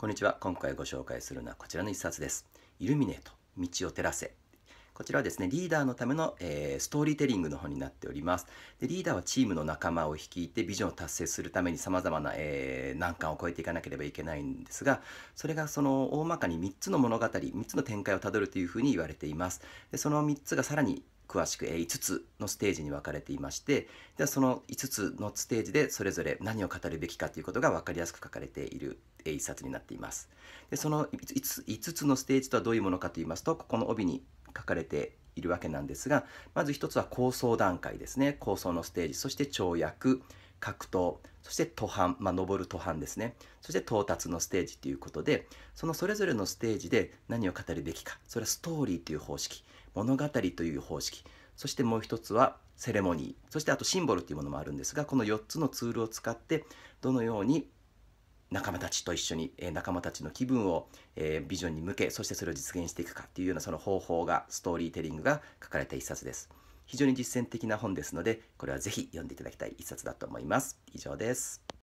こんにちは。今回ご紹介するのはこちらの一冊です。イルミネート、道を照らせ。こちらはですね、リーダーのための、えー、ストーリーテリングの本になっております。でリーダーはチームの仲間を率いてビジョンを達成するために様々な、えー、難関を超えていかなければいけないんですが、それがその大まかに3つの物語、3つの展開をたどるというふうに言われています。でその3つがさらに詳しく5つのステージに分かれていましてでその5つのステージでそれぞれ何を語るべきかということが分かりやすく書かれている一冊になっていますでその 5, 5つのステージとはどういうものかと言いますとここの帯に書かれているわけなんですがまず1つは構想段階ですね構想のステージそして跳躍格闘そして途半、まあ、登る途半ですねそして到達のステージということでそのそれぞれのステージで何を語るべきかそれはストーリーという方式物語という方式そしてもう一つはセレモニーそしてあとシンボルというものもあるんですがこの4つのツールを使ってどのように仲間たちと一緒に、え仲間たちの気分を、えビジョンに向けそしてそれを実現していくかっていうようなその方法がストーリーテリングが書かれた一冊です。非常に実践的な本ですのでこれはぜひ読んでいただきたい一冊だと思います以上です